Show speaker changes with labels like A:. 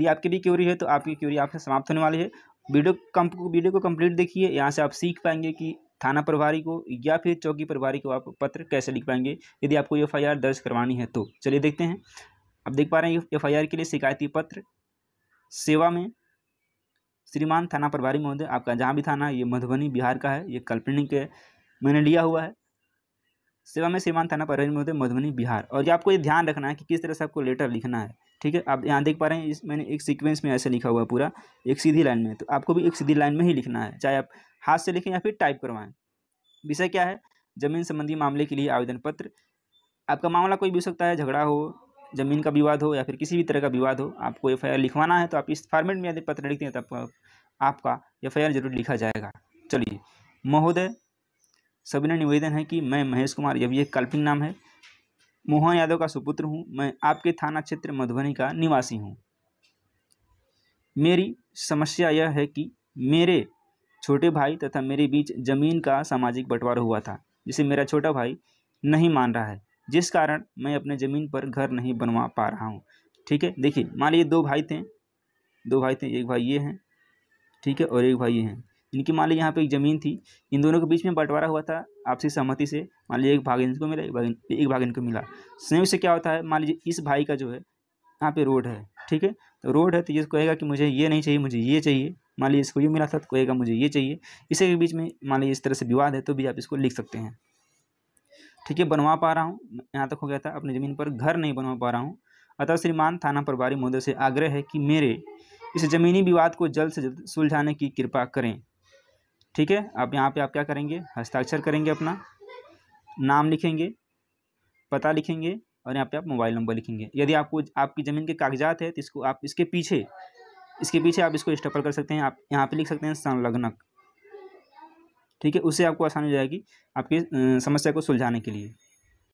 A: यदि आपकी भी क्यूरी है तो आपकी क्यूरी आपसे समाप्त होने वाली है वीडियो कम वीडियो को कंप्लीट देखिए यहाँ से आप सीख पाएंगे कि थाना प्रभारी को या फिर चौकी प्रभारी को आप पत्र कैसे लिख पाएंगे यदि आपको एफ आई आर दर्ज करवानी है तो चलिए देखते हैं आप देख पा रहे हैं एफ आई आर के लिए शिकायती पत्र सेवा में श्रीमान थाना प्रभारी महोदय आपका जहाँ भी थाना ये मधुबनी बिहार का है ये कल्पनिक है मैंने लिया हुआ है सेवा में श्रीमान थाना परवेज महोदय मधुबनी बिहार और ये आपको ये ध्यान रखना है कि किस तरह से आपको लेटर लिखना है ठीक है आप यहाँ देख पा रहे हैं इस मैंने एक सीक्वेंस में ऐसे लिखा हुआ पूरा एक सीधी लाइन में तो आपको भी एक सीधी लाइन में ही लिखना है चाहे आप हाथ से लिखें या फिर टाइप करवाएं विषय क्या है जमीन संबंधी मामले के लिए आवेदन पत्र आपका मामला कोई भी हो सकता है झगड़ा हो जमीन का विवाद हो या फिर किसी भी तरह का विवाद हो आपको एफ लिखवाना है तो आप इस फॉर्मेट में यदि पत्र लिखते हैं तो आपका आपका एफ जरूर लिखा जाएगा चलिए महोदय सविनय निवेदन है कि मैं महेश कुमार यह भी एक काल्पनिक नाम है मोहन यादव का सुपुत्र हूँ मैं आपके थाना क्षेत्र मधुबनी का निवासी हूँ मेरी समस्या यह है कि मेरे छोटे भाई तथा मेरे बीच जमीन का सामाजिक बंटवारा हुआ था जिसे मेरा छोटा भाई नहीं मान रहा है जिस कारण मैं अपने ज़मीन पर घर नहीं बनवा पा रहा हूँ ठीक है देखिए मान लीजिए दो भाई थे दो भाई थे एक भाई ये हैं ठीक है और एक भाई ये हैं इनकी मान लीजिए यहाँ पे एक ज़मीन थी इन दोनों के बीच में बंटवारा हुआ था आपसी सहमति से मान लीजिए एक भाग इनको मिला एक भाग एक भाग इनको मिला संयोग से क्या होता है मान लीजिए इस भाई का जो है यहाँ पे रोड है ठीक है तो रोड है तो ये कहेगा कि मुझे ये नहीं चाहिए मुझे ये चाहिए मान लीजिए इसको ये मिला था तो कहेगा मुझे ये चाहिए इसी के बीच में मान लीजिए इस तरह से विवाद है तो भी आप इसको लिख सकते हैं ठीक है बनवा पा रहा हूँ यहाँ तक हो गया था अपनी ज़मीन पर घर नहीं बनवा पा रहा हूँ अतः श्रीमान थाना प्रभारी महोदय से आग्रह है कि मेरे इस ज़मीनी विवाद को जल्द से जल्द सुलझाने की कृपा करें ठीक है अब यहाँ पे आप क्या करेंगे हस्ताक्षर करेंगे अपना नाम लिखेंगे पता लिखेंगे और यहाँ पे आप मोबाइल नंबर लिखेंगे यदि आपको आपकी ज़मीन के कागजात है तो इसको आप इसके पीछे इसके पीछे आप इसको स्टपल कर सकते हैं आप यहाँ पे लिख सकते हैं संलग्नक ठीक है उससे आपको आसानी हो जाएगी आपकी समस्या को सुलझाने के लिए